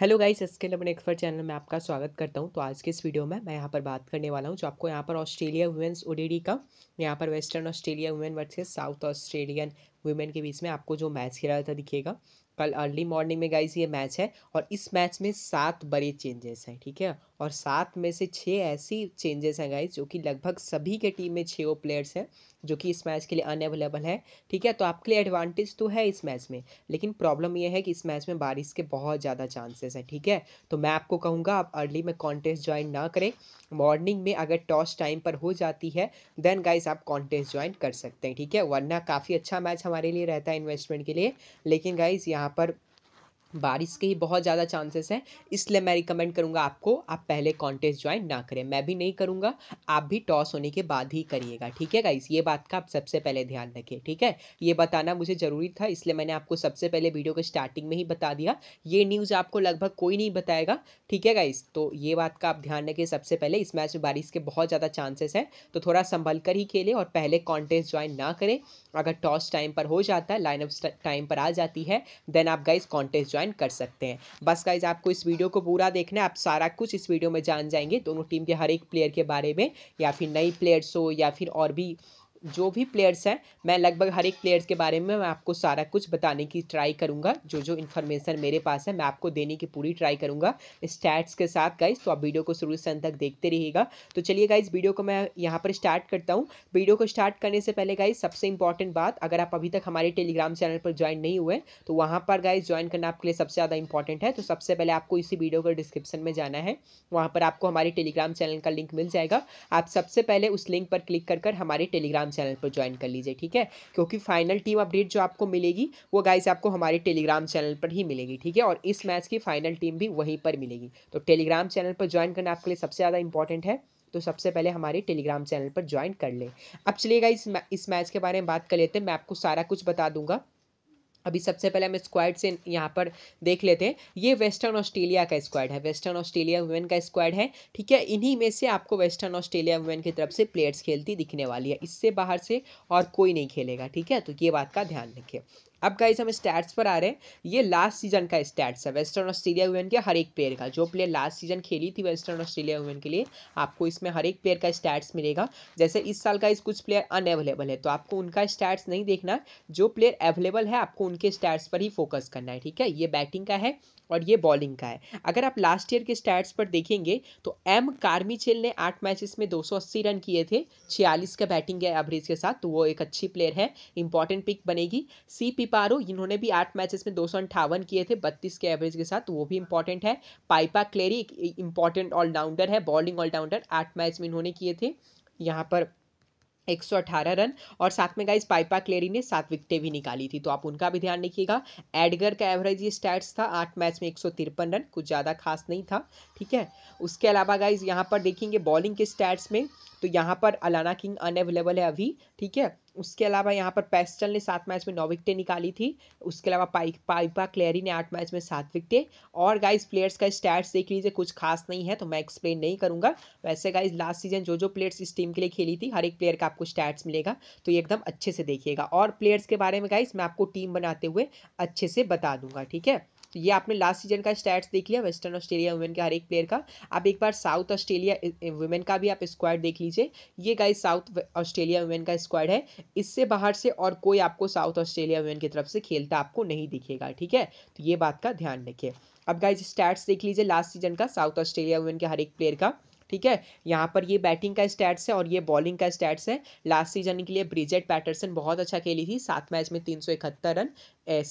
hello guys skill अपने expert channel में आपका स्वागत करता हूं तो आज के इस वीडियो में मैं यहां पर बात करने वाला हूं जो आपको यहां पर ऑस्ट्रेलिया वुमेन्स ओडीडी का यहां पर Western Australia women versus South Australian women के बीच में आपको जो मैच खेला था दिखेगा कल अर्ली मॉर्निंग में गाइस ये मैच है और इस मैच में सात बड़े चेंजेस हैं ठीक है और सात में से छः ऐसी चेंजेस हैं गाइज जो कि लगभग सभी के टीम में छः वो प्लेयर्स हैं जो कि इस मैच के लिए अनअवेलेबल है ठीक है तो आपके लिए एडवांटेज तो है इस मैच में लेकिन प्रॉब्लम यह है कि इस मैच में बारिश के बहुत ज़्यादा चांसेस हैं ठीक है तो मैं आपको कहूँगा आप अर्ली में कॉन्टेस्ट ज्वाइन ना करें मॉर्निंग में अगर टॉस टाइम पर हो जाती है देन गाइज आप कॉन्टेस्ट ज्वाइन कर सकते हैं ठीक है वरना काफ़ी अच्छा मैच हमारे लिए रहता है इन्वेस्टमेंट के लिए लेकिन गाइज यहाँ पर बारिश के ही बहुत ज़्यादा चांसेस हैं इसलिए मैं रिकमेंड करूँगा आपको आप पहले कॉन्टेस्ट ज्वाइन ना करें मैं भी नहीं करूँगा आप भी टॉस होने के बाद ही करिएगा ठीक है गाइस ये बात का आप सबसे पहले ध्यान रखिए ठीक है ये बताना मुझे ज़रूरी था इसलिए मैंने आपको सबसे पहले वीडियो के स्टार्टिंग में ही बता दिया ये न्यूज़ आपको लगभग कोई नहीं बताएगा ठीक है गाइस तो ये बात का आप ध्यान रखें सबसे पहले इस मैच में बारिश के बहुत ज़्यादा चांसेस हैं तो थोड़ा संभल कर ही खेलें और पहले कॉन्टेस्ट ज्वाइन ना करें अगर टॉस टाइम पर हो जाता है लाइनअप टाइम पर आ जाती है देन आप गाइस कॉन्टेस्ट ज्वाइन ज्वाइन कर सकते हैं बस गाइज आपको इस वीडियो को पूरा देखना है आप सारा कुछ इस वीडियो में जान जाएंगे दोनों टीम के हर एक प्लेयर के बारे में या फिर नई प्लेयर्स हो या फिर और भी जो भी प्लेयर्स हैं मैं लगभग हर एक प्लेयर्स के बारे में मैं आपको सारा कुछ बताने की ट्राई करूँगा जो जो इन्फॉर्मेशन मेरे पास है मैं आपको देने की पूरी ट्राई करूँगा स्टैट्स के साथ गाइज तो आप वीडियो को शुरू से अंत तक देखते रहिएगा तो चलिए गाइज वीडियो को मैं यहाँ पर स्टार्ट करता हूँ वीडियो को स्टार्ट करने से पहले गाइज सबसे इंपॉर्टेंट बात अगर आप अभी तक हमारे टेलीग्राम चैनल पर ज्वाइन नहीं हुए तो वहाँ पर गाइज ज्वाइन करना आपके लिए सबसे ज़्यादा इंपॉर्टेंट है तो सबसे पहले आपको इसी वीडियो को डिस्क्रिप्शन में जाना है वहाँ पर आपको हमारे टेलीग्राम चैनल का लिंक मिल जाएगा आप सबसे पहले उस लिंक पर क्लिक कर हमारे टेलीग्राम चैनल पर ज्वाइन कर लीजिए ठीक है क्योंकि फाइनल टीम अपडेट जो आपको मिलेगी वो गाइस आपको हमारे टेलीग्राम चैनल पर ही मिलेगी ठीक है और इस मैच की फाइनल टीम भी वहीं पर मिलेगी तो टेलीग्राम चैनल पर ज्वाइन करना आपके लिए सबसे ज़्यादा इंपॉर्टेंट है तो सबसे पहले हमारे टेलीग्राम चैनल पर ज्वाइन कर लें अब चलिएगा इस मैच के बारे में बात कर लेते हैं मैं आपको सारा कुछ बता दूंगा अभी सबसे पहले हम स्क्वाड से यहाँ पर देख लेते हैं ये वेस्टर्न ऑस्ट्रेलिया का स्क्वाड है वेस्टर्न ऑस्ट्रेलिया वुमेन का स्क्वाड है ठीक है इन्हीं में से आपको वेस्टर्न ऑस्ट्रेलिया वुमेन की तरफ से प्लेयर्स खेलती दिखने वाली है इससे बाहर से और कोई नहीं खेलेगा ठीक है तो ये बात का ध्यान रखिए अब गाइज हम स्टैट्स पर आ रहे हैं ये लास्ट सीजन का स्टैट्स है वेस्टर्न ऑस्ट्रेलिया वुमेन के हर एक प्लेयर का जो प्लेयर लास्ट सीजन खेली थी वेस्टर्न ऑस्ट्रेलिया वुमेन के लिए आपको इसमें हर एक प्लेयर का स्टैट्स मिलेगा जैसे इस साल का इस कुछ प्लेयर अनअवेलेबल है तो आपको उनका स्टैट्स नहीं देखना जो प्लेयर अवेलेबल है आपको उनके स्टैट्स पर ही फोकस करना है ठीक है ये बैटिंग का है और ये बॉलिंग का है अगर आप लास्ट ईयर के स्टैट्स पर देखेंगे तो एम कार्मिचेल ने आठ मैचेस में 280 रन किए थे छियालीस का बैटिंग है एवरेज के साथ तो वो एक अच्छी प्लेयर है इंपॉर्टेंट पिक बनेगी सी पिपारो इन्होंने भी आठ मैचेस में दो किए थे बत्तीस के एवरेज के साथ तो वो भी इंपॉर्टेंट है पाइपा क्लेरी एक इंपॉर्टेंट ऑलराउंडर है बॉलिंग ऑलराउंडर आठ मैच में इन्होंने किए थे यहाँ पर एक सौ अठारह रन और साथ में गाइज पाइपा क्लेरी ने सात विकेटें भी निकाली थी तो आप उनका भी ध्यान रखिएगा एडगर का एवरेज ये स्टैट्स था आठ मैच में एक सौ तिरपन रन कुछ ज़्यादा खास नहीं था ठीक है उसके अलावा गाइज यहाँ पर देखेंगे बॉलिंग के स्टैट्स में तो यहाँ पर अलाना किंग अनएवेलेबल है अभी ठीक है उसके अलावा यहाँ पर पेस्टल ने सात मैच में नौ विकटें निकाली थी उसके अलावा पाइक पाइपा क्लेरी ने आठ मैच में सात विकटें और गाइस प्लेयर्स का स्टैट्स देख लीजिए कुछ खास नहीं है तो मैं एक्सप्लेन नहीं करूँगा वैसे गाइज लास्ट सीजन जो जो प्लेयर्स इस टीम के लिए खेली थी हर एक प्लेयर का आपको स्टैट्स मिलेगा तो ये एकदम अच्छे से देखिएगा और प्लेयर्स के बारे में गाइज मैं आपको टीम बनाते हुए अच्छे से बता दूंगा ठीक है तो ये आपने लास्ट सीजन का स्टैट्स देख लिया वेस्टर्न ऑस्ट्रेलिया वुमेन के हर एक प्लेयर का आप एक बार साउथ ऑस्ट्रेलिया वुमेन का भी आप स्क्वाड देख लीजिए ये गाइज साउथ ऑस्ट्रेलिया वुमेन का स्क्वाड है इससे बाहर से और कोई आपको साउथ ऑस्ट्रेलिया वुमेन की तरफ से खेलता आपको नहीं दिखेगा ठीक है तो ये बात का ध्यान रखिए अब गाइज स्टैट्स देख लीजिए लास्ट सीजन का साउथ ऑस्ट्रेलिया वुमेन के हर एक प्लेयर का ठीक है यहाँ पर ये बैटिंग का स्टैट्स है और ये बॉलिंग का स्टैट्स है लास्ट सीजन के लिए ब्रिजेट पैटरसन बहुत अच्छा खेली थी सात मैच में तीन रन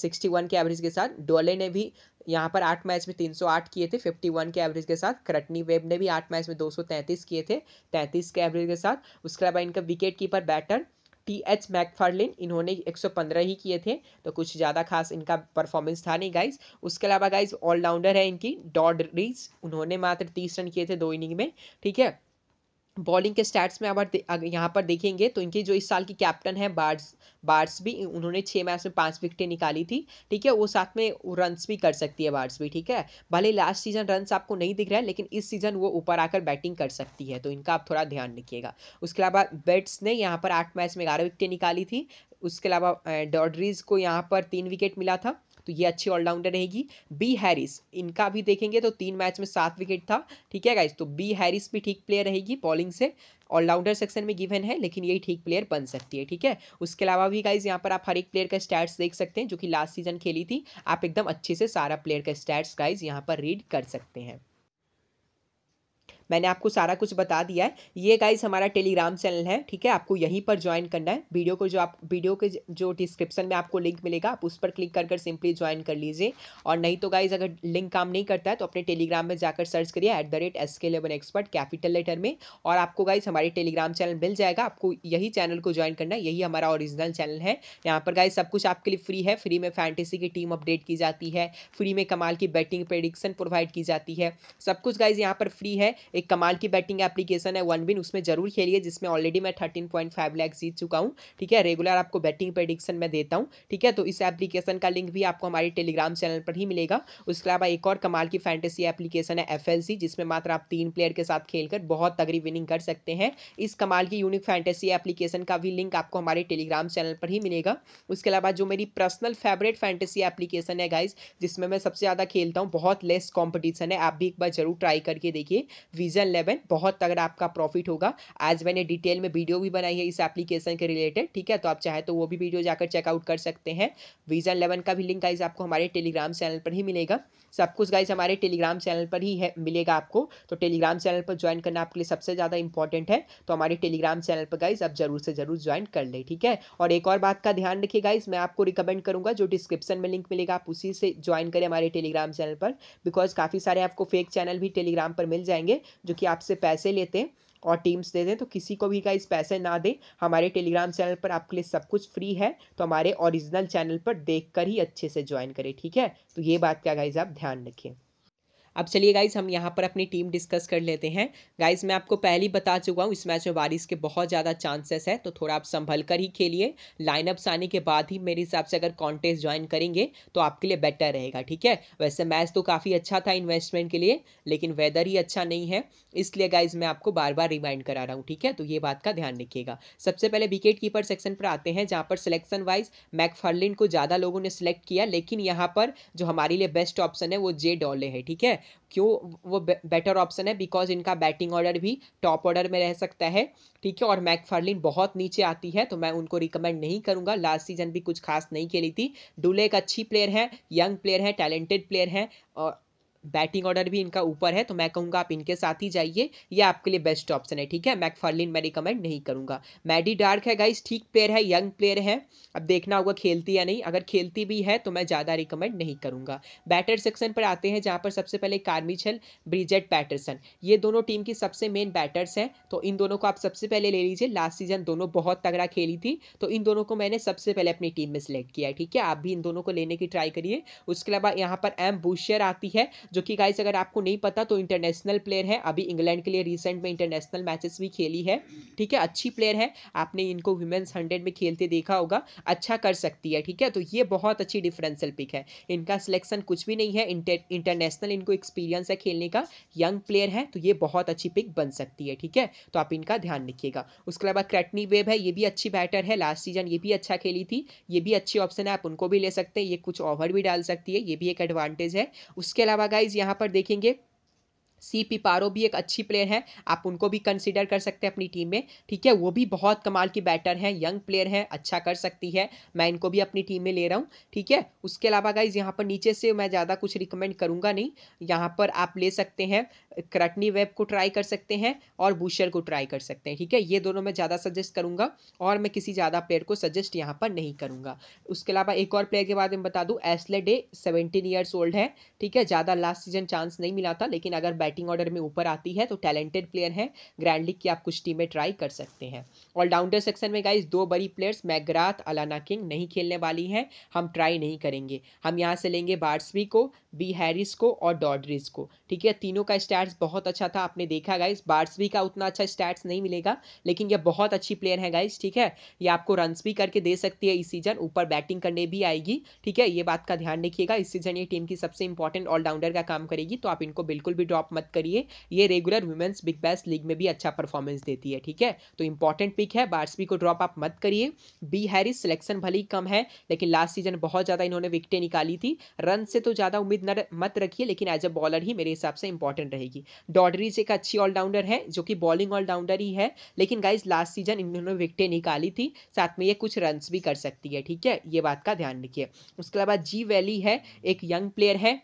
सिक्सटी वन के एवरेज के साथ डोले ने भी यहाँ पर आठ मैच में 308 किए थे 51 के एवरेज के साथ करटनी वेब ने भी आठ मैच में 233 किए थे 33 के एवरेज के साथ उसके अलावा इनका wicket keeper batter T H McFarlane इन्होंने 115 ही किए थे तो कुछ ज़्यादा खास इनका परफॉर्मेंस था नहीं गाइज उसके अलावा गाइज ऑलराउंडर है इनकी डॉड रीज उन्होंने मात्र तीस रन किए थे दो इनिंग में ठीक है बॉलिंग के स्टैट्स में अगर यहाँ पर देखेंगे तो इनकी जो इस साल की कैप्टन है बार्स बार्स भी उन्होंने छः मैच में पाँच विकेटें निकाली थी ठीक है वो साथ में रन्स भी कर सकती है बार्स भी ठीक है भले लास्ट सीजन रन्स आपको नहीं दिख रहा है लेकिन इस सीजन वो ऊपर आकर बैटिंग कर सकती है तो इनका आप थोड़ा ध्यान रखिएगा उसके अलावा बेट्स ने यहाँ पर आठ मैच में ग्यारह विकेटें निकाली थी उसके अलावा डॉड्रीज को यहाँ पर तीन विकेट मिला था तो ये अच्छी ऑलराउंडर रहेगी बी हैरिस इनका भी देखेंगे तो तीन मैच में सात विकेट था ठीक है गाइज तो बी हैरिस भी ठीक प्लेयर रहेगी बॉलिंग से ऑलराउंडर सेक्शन में गिवन है लेकिन यही ठीक प्लेयर बन सकती है ठीक है उसके अलावा भी गाइज यहाँ पर आप हर एक प्लेयर का स्टैट्स देख सकते हैं जो कि लास्ट सीजन खेली थी आप एकदम अच्छे से सारा प्लेयर का स्टैट्स गाइज यहाँ पर रीड कर सकते हैं मैंने आपको सारा कुछ बता दिया है ये गाइज हमारा टेलीग्राम चैनल है ठीक है आपको यहीं पर ज्वाइन करना है वीडियो को जो आप वीडियो के जो डिस्क्रिप्शन में आपको लिंक मिलेगा आप उस पर क्लिक कर कर सिंपली ज्वाइन कर लीजिए और नहीं तो गाइज अगर लिंक काम नहीं करता है तो अपने टेलीग्राम में जाकर सर्च करिए एट द रेट एस के लेवन एक्सपर्ट कैपिटल लेटर में और आपको गाइज हमारे टेलीग्राम चैनल मिल जाएगा आपको यही चैनल को ज्वाइन करना है यही हमारा ओरिजिनल चैनल है यहाँ पर गाइज सब कुछ आपके लिए फ्री है फ्री में फैंटेसी की टीम अपडेट की जाती है फ्री में कमाल की बैटिंग प्रेडिक्शन प्रोवाइड की जाती है सब कुछ गाइज यहाँ पर फ्री है एक एक कमाल की बैटिंग एप्लीकेशन है वन विन उसमें जरूर खेलिए जिसमें ऑलरेडी मैं थर्टीन पॉइंट फाइव लैक्स जीत चुका हूँ ठीक है रेगुलर आपको बैटिंग प्रडिक्शन मैं देता हूँ ठीक है तो इस एप्लीकेशन का लिंक भी आपको हमारे टेलीग्राम चैनल पर ही मिलेगा उसके अलावा एक और कमाल की फैंटेसी एप्लीकेशन है एफ जिसमें मात्र आप तीन प्लेयर के साथ खेलकर बहुत तगड़ी विनिंग कर सकते हैं इस कमाल की यूनिक फैंटेसी एप्लीकेशन का भी लिंक आपको हमारे टेलीग्राम चैनल पर ही मिलेगा उसके अलावा जो मेरी पर्सनल फेवरेट फैंटेसी एप्लीकेशन है गाइज जिसमें मैं सबसे ज़्यादा खेलता हूँ बहुत लेस कॉम्पिटिशन है आप भी एक बार जरूर ट्राई करके देखिए डिवीजन इलेवन बहुत तगड़ा आपका प्रॉफिट होगा आज मैंने डिटेल में वीडियो भी बनाई है इस एप्लीकेशन के रिलेटेड ठीक है तो आप चाहे तो वो भी वीडियो जाकर चेकआउट कर सकते हैं विजन लेवन का भी लिंक गाइज आपको हमारे टेलीग्राम चैनल पर ही मिलेगा सब कुछ गाइज हमारे टेलीग्राम चैनल पर ही है मिलेगा आपको तो टेलीग्राम चैनल पर ज्वाइन करना आपके लिए सबसे ज़्यादा इंपॉर्टेंट है तो हमारे टेलीग्राम चैनल पर गाइज आप जरूर से जरूर ज्वाइन कर ले ठीक है और एक और बात का ध्यान रखिए गाइज मैं आपको रिकमेंड करूँगा जो डिस्क्रिप्शन में लिंक मिलेगा आप उसी से ज्वाइन करें हमारे टेलीग्राम चैनल पर बिकॉज काफ़ी सारे आपको फेक चैनल भी टेलीग्राम पर मिल जाएंगे जो कि आपसे पैसे लेते हैं और टीम्स दे दें तो किसी को भी इस पैसे ना दें हमारे टेलीग्राम चैनल पर आपके लिए सब कुछ फ्री है तो हमारे ओरिजिनल चैनल पर देख कर ही अच्छे से ज्वाइन करें ठीक है तो ये बात क्या गाइज आप ध्यान रखें अब चलिए गाइज हम यहाँ पर अपनी टीम डिस्कस कर लेते हैं गाइज मैं आपको पहले ही बता चुका हूँ इस मैच में बारिश के बहुत ज़्यादा चांसेस है तो थोड़ा आप संभल कर ही खेलिए लाइनअप्स आने के बाद ही मेरे हिसाब से अगर कॉन्टेस्ट ज्वाइन करेंगे तो आपके लिए बेटर रहेगा ठीक है वैसे मैच तो काफ़ी अच्छा था इन्वेस्टमेंट के लिए लेकिन वेदर ही अच्छा नहीं है इसलिए गाइज मैं आपको बार बार रिमाइंड करा रहा हूँ ठीक है तो ये बात का ध्यान रखिएगा सबसे पहले विकेट कीपर सेक्शन पर आते हैं जहाँ पर सिलेक्शन वाइज मैकफर्लिन को ज़्यादा लोगों ने सिलेक्ट किया लेकिन यहाँ पर जो हमारे लिए बेस्ट ऑप्शन है वो जे डॉले है ठीक है क्यों वो बेटर ऑप्शन है बिकॉज इनका बैटिंग ऑर्डर भी टॉप ऑर्डर में रह सकता है ठीक है और मैकफर्लिन बहुत नीचे आती है तो मैं उनको रिकमेंड नहीं करूंगा लास्ट सीजन भी कुछ खास नहीं खेली थी डुले एक अच्छी प्लेयर है यंग प्लेयर है टैलेंटेड प्लेयर है और बैटिंग ऑर्डर भी इनका ऊपर है तो मैं कहूँगा आप इनके साथ ही जाइए ये आपके लिए बेस्ट ऑप्शन है ठीक है मैकफर्लिन मैं रिकमेंड नहीं करूँगा मैडी डार्क है गाइस ठीक प्लेयर है यंग प्लेयर है अब देखना होगा खेलती या नहीं अगर खेलती भी है तो मैं ज़्यादा रिकमेंड नहीं करूँगा बैटर सेक्शन पर आते हैं जहाँ पर सबसे पहले कार्मिछल ब्रिजेट पैटरसन ये दोनों टीम की सबसे मेन बैटर्स हैं तो इन दोनों को आप सबसे पहले ले लीजिए लास्ट सीजन दोनों बहुत तगड़ा खेली थी तो इन दोनों को मैंने सबसे पहले अपनी टीम में सेलेक्ट किया है ठीक है आप भी इन दोनों को लेने की ट्राई करिए उसके अलावा यहाँ पर एम बूशर आती है जो कि गाइस अगर आपको नहीं पता तो इंटरनेशनल प्लेयर है अभी इंग्लैंड के लिए रिसेंट में इंटरनेशनल मैचेस भी खेली है ठीक है अच्छी प्लेयर है आपने इनको वुमेंस हंड्रेड में खेलते देखा होगा अच्छा कर सकती है ठीक है तो ये बहुत अच्छी डिफरेंशियल पिक है इनका सिलेक्शन कुछ भी नहीं है इंटरनेशनल इनको एक्सपीरियंस है खेलने का यंग प्लेयर है तो ये बहुत अच्छी पिक बन सकती है ठीक है तो आप इनका ध्यान रखिएगा उसके अलावा क्रेटनी वेब है ये भी अच्छी बैटर है लास्ट सीजन ये भी अच्छा खेली थी ये भी अच्छी ऑप्शन है आप उनको भी ले सकते हैं ये कुछ ओवर भी डाल सकती है ये भी एक एडवांटेज है उसके अलावा गाइज यहाँ पर देखेंगे सी पी पारो भी एक अच्छी प्लेयर है आप उनको भी कंसिडर कर सकते हैं अपनी टीम में ठीक है वो भी बहुत कमाल की बैटर है यंग प्लेयर है अच्छा कर सकती है मैं इनको भी अपनी टीम में ले रहा हूँ ठीक है उसके अलावा गाइज यहाँ पर नीचे से मैं ज़्यादा कुछ रिकमेंड करूँगा नहीं यहाँ पर आप ले सकते हैं क्रटनी वेब को ट्राई कर सकते हैं और बूशर को ट्राई कर सकते हैं ठीक है ये दोनों मैं ज़्यादा सजेस्ट करूँगा और मैं किसी ज़्यादा प्लेयर को सजेस्ट यहाँ पर नहीं करूँगा उसके अलावा एक और प्लेयर के बारे में बता दूँ एसले डे सेवेंटीन ईयर्स ओल्ड है ठीक है ज़्यादा लास्ट सीजन चांस नहीं मिला था लेकिन अगर बैटिंग ऑर्डर में ऊपर आती है तो टैलेंटेड प्लेयर हैं ग्रैंड लीग की आप कुछ टीमें ट्राई कर सकते हैं ऑलराउंडर सेक्शन में गाइज दो बड़ी प्लेयर्स मैगराथ अलाना किंग नहीं खेलने वाली हैं हम ट्राई नहीं करेंगे हम यहाँ से लेंगे बार्सवी को बी हैरिस को और डॉड्रिज को ठीक है तीनों का स्टार्ट स्टैट्स बहुत अच्छा था आपने देखा गाइस बार्सवी का उतना अच्छा स्टैट्स नहीं मिलेगा लेकिन यह बहुत अच्छी प्लेयर है गाइस ठीक है ये आपको रन भी करके दे सकती है इस सीजन ऊपर बैटिंग करने भी आएगी ठीक है ये बात का ध्यान रखिएगा इस सीजन ये टीम की सबसे इंपॉर्टेंट ऑलराउंडर का काम करेगी तो आप इनको बिल्कुल भी ड्रॉप मत करिए ये regular women's big bash league में भी अच्छा परफॉर्मेंस देती है ठीक है तो इंपॉर्टेंट पिक है बार्सवी को ड्रॉप आप मत करिए बी हैरिस सिलेक्शन भले ही कम है लेकिन लास्ट सीजन बहुत ज़्यादा इन्होंने विकटें निकाली थी रन से तो ज़्यादा उम्मीद मत रखिए लेकिन एज अ बॉलर ही मेरे हिसाब से इंपॉर्टेंट रहेगी जाएगी डॉडरीज एक अच्छी ऑलराउंडर है जो कि बॉलिंग ऑलराउंडर ही है लेकिन गाइज लास्ट सीजन इन्होंने विकटें निकाली थी साथ में ये कुछ रन्स भी कर सकती है ठीक है ये बात का ध्यान रखिए उसके अलावा जी वैली है एक यंग प्लेयर है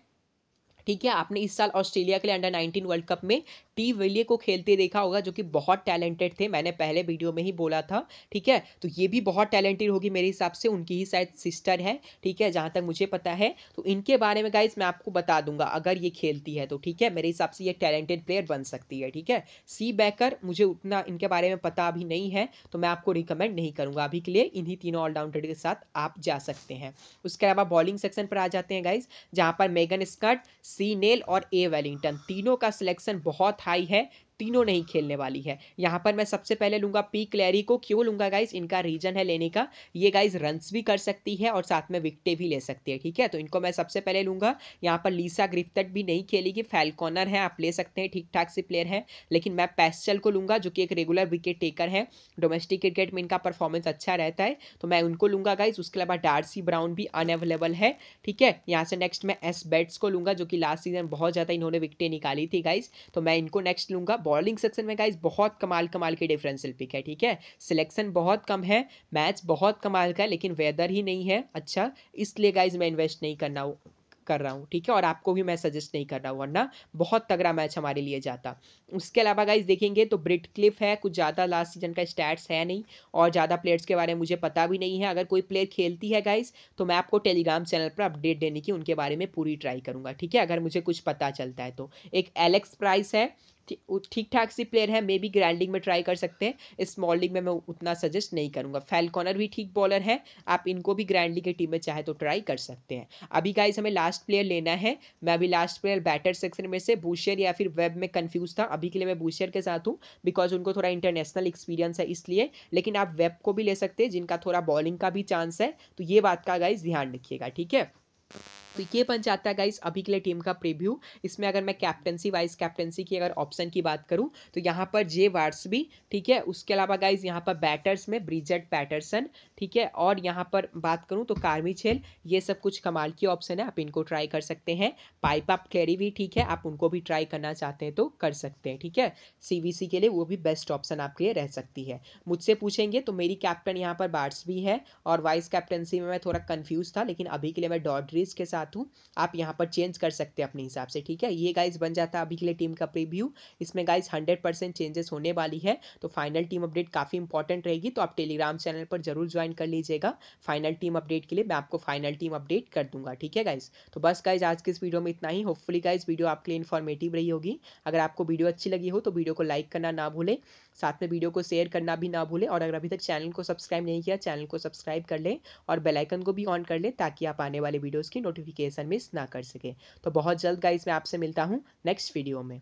ठीक है आपने इस साल ऑस्ट्रेलिया के लिए अंडर 19 वर्ल्ड कप में टी विलिय को खेलते देखा होगा जो कि बहुत टैलेंटेड थे मैंने पहले वीडियो में ही बोला था ठीक है तो ये भी बहुत टैलेंटेड होगी मेरे हिसाब से उनकी ही शायद सिस्टर है ठीक है जहाँ तक मुझे पता है तो इनके बारे में गाइज मैं आपको बता दूंगा अगर ये खेलती है तो ठीक है मेरे हिसाब से ये टैलेंटेड प्लेयर बन सकती है ठीक है सी बैकर मुझे उतना इनके बारे में पता अभी नहीं है तो मैं आपको रिकमेंड नहीं करूँगा अभी के लिए इन्हीं तीनों ऑलराउंडर के साथ आप जा सकते हैं उसके अलावा बॉलिंग सेक्शन पर आ जाते हैं गाइज जहाँ पर मेगन स्कर्ट सी नेल और ए वेलिंगटन तीनों का सिलेक्शन बहुत हाई है तीनों नहीं खेलने वाली है यहाँ पर मैं सबसे पहले लूँगा पी क्लैरी को क्यों लूँगा गाइज इनका रीजन है लेने का ये गाइज रन्स भी कर सकती है और साथ में विकटे भी ले सकती है ठीक है तो इनको मैं सबसे पहले लूँगा यहाँ पर लीसा ग्रिफ्टट भी नहीं खेलेगी फैलकॉनर है आप ले सकते हैं ठीक ठाक से प्लेयर है लेकिन मैं पैसचल को लूँगा जो कि एक रेगुलर विकेट टेकर है डोमेस्टिक क्रिकेट में इनका परफॉर्मेंस अच्छा रहता है तो मैं उनको लूँगा गाइज उसके अलावा डारसी ब्राउन भी अनअवेलेबल है ठीक है यहाँ से नेक्स्ट मैं एस बेट्स को लूँगा जो कि लास्ट सीजन बहुत ज़्यादा इन्होंने विकटें निकाली थी गाइज तो मैं इनको नेक्स्ट लूँगा बॉलिंग सेक्शन में गाइज बहुत कमाल कमाल के डिफरेंशियल पिक है ठीक है सिलेक्शन बहुत कम है मैच बहुत कमाल का है लेकिन वेदर ही नहीं है अच्छा इसलिए गाइज मैं इन्वेस्ट नहीं करना हूँ कर रहा हूँ ठीक है और आपको भी मैं सजेस्ट नहीं कर रहा हूँ वरना बहुत तगड़ा मैच हमारे लिए जाता उसके अलावा गाइज देखेंगे तो ब्रिट क्लिफ है कुछ ज़्यादा लास्ट सीजन का स्टैट्स है नहीं और ज़्यादा प्लेयर्स के बारे में मुझे पता भी नहीं है अगर कोई प्लेयर खेलती है गाइज तो मैं आपको टेलीग्राम चैनल पर अपडेट देने की उनके बारे में पूरी ट्राई करूँगा ठीक है अगर मुझे कुछ पता चलता है तो एक एलेक्स प्राइस है ठीक ठाक सी प्लेयर है मे बी ग्रैंड लीग में ट्राई कर सकते हैं स्मॉल लीग में मैं उतना सजेस्ट नहीं करूँगा फैलकॉनर भी ठीक बॉलर है आप इनको भी ग्रैंड लीग की टीम में चाहे तो ट्राई कर सकते हैं अभी गाइज हमें लास्ट प्लेयर लेना है मैं अभी लास्ट प्लेयर बैटर सेक्शन में से बूशियर या फिर वेब में कन्फ्यूज था अभी के लिए मैं बूशियर के साथ हूँ बिकॉज उनको थोड़ा इंटरनेशनल एक्सपीरियंस है इसलिए लेकिन आप वेब को भी ले सकते हैं जिनका थोड़ा बॉलिंग का भी चांस है तो ये बात का गाइज ध्यान रखिएगा ठीक है तो ये बन जाता है गाइस अभी के लिए टीम का प्रीव्यू इसमें अगर मैं कैप्टनसी वाइस कैप्टनसी की अगर ऑप्शन की बात करूं तो यहाँ पर जे वार्ड्स भी ठीक है उसके अलावा गाइस यहाँ पर बैटर्स में ब्रिजेट पैटरसन ठीक है और यहाँ पर बात करूँ तो कार्मी छेल ये सब कुछ कमाल की ऑप्शन है आप इनको ट्राई कर सकते हैं पाइप आप कैरी भी ठीक है आप उनको भी ट्राई करना चाहते हैं तो कर सकते हैं ठीक है सी के लिए वो भी बेस्ट ऑप्शन आपके लिए रह सकती है मुझसे पूछेंगे तो मेरी कैप्टन यहाँ पर बार्ड्स भी है और वाइस कैप्टनसी में मैं थोड़ा कन्फ्यूज़ था लेकिन अभी के लिए मैं डॉड्री सीरीज़ के साथ हूँ आप यहाँ पर चेंज कर सकते हैं अपने हिसाब से ठीक है ये गाइज बन जाता है अभी के लिए टीम का प्रीव्यू इसमें गाइज हंड्रेड परसेंट चेंजेस होने वाली है तो फाइनल टीम अपडेट काफ़ी इंपॉर्टेंट रहेगी तो आप टेलीग्राम चैनल पर जरूर ज्वाइन कर लीजिएगा फाइनल टीम अपडेट के लिए मैं आपको फाइनल टीम अपडेट कर दूंगा ठीक है गाइज तो बस गाइज आज के इस वीडियो में इतना ही होपफुली गाइज वीडियो आपके लिए इन्फॉर्मेटिव रही होगी अगर आपको वीडियो अच्छी लगी हो तो वीडियो को लाइक करना ना भूलें साथ में वीडियो को शेयर करना भी ना भूलें और अगर अभी तक चैनल को सब्सक्राइब नहीं किया चैनल को सब्सक्राइब कर लें और बेलाइकन को भी ऑन कर लें ताकि आप आने वाले वीडियोज़ की नोटिफिकेशन मिस ना कर सकें तो बहुत जल्द गाइज मैं आपसे मिलता हूँ नेक्स्ट वीडियो में